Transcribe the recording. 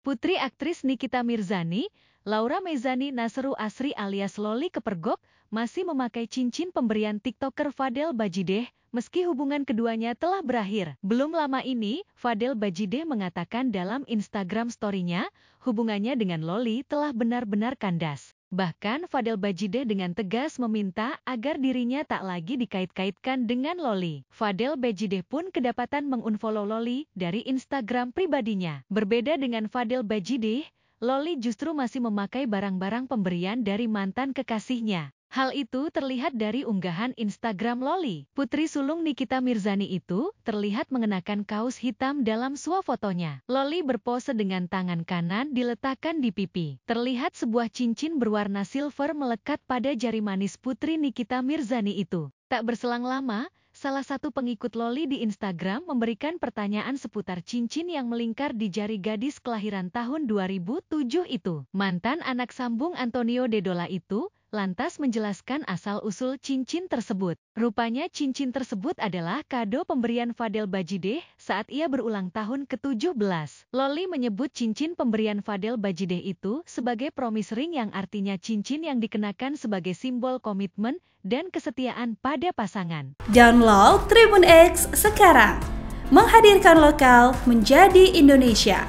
Putri aktris Nikita Mirzani, Laura Mezani Nasru Asri alias Loli Kepergok, masih memakai cincin pemberian TikToker Fadel Bajideh, meski hubungan keduanya telah berakhir. Belum lama ini, Fadel Bajideh mengatakan dalam Instagram story-nya, hubungannya dengan Loli telah benar-benar kandas. Bahkan Fadel Bajide dengan tegas meminta agar dirinya tak lagi dikait-kaitkan dengan Loli. Fadel Bajide pun kedapatan mengunfollow Loli dari Instagram pribadinya. Berbeda dengan Fadel Bajide, Loli justru masih memakai barang-barang pemberian dari mantan kekasihnya. Hal itu terlihat dari unggahan Instagram Loli. Putri sulung Nikita Mirzani itu terlihat mengenakan kaos hitam dalam fotonya. Loli berpose dengan tangan kanan diletakkan di pipi. Terlihat sebuah cincin berwarna silver melekat pada jari manis putri Nikita Mirzani itu. Tak berselang lama, salah satu pengikut Loli di Instagram memberikan pertanyaan seputar cincin yang melingkar di jari gadis kelahiran tahun 2007 itu. Mantan anak sambung Antonio Dedola itu lantas menjelaskan asal-usul cincin tersebut. Rupanya cincin tersebut adalah kado pemberian Fadel Bajideh saat ia berulang tahun ke-17. Loli menyebut cincin pemberian Fadel Bajideh itu sebagai promis ring yang artinya cincin yang dikenakan sebagai simbol komitmen dan kesetiaan pada pasangan. Download Tribun X sekarang. Menghadirkan lokal menjadi Indonesia.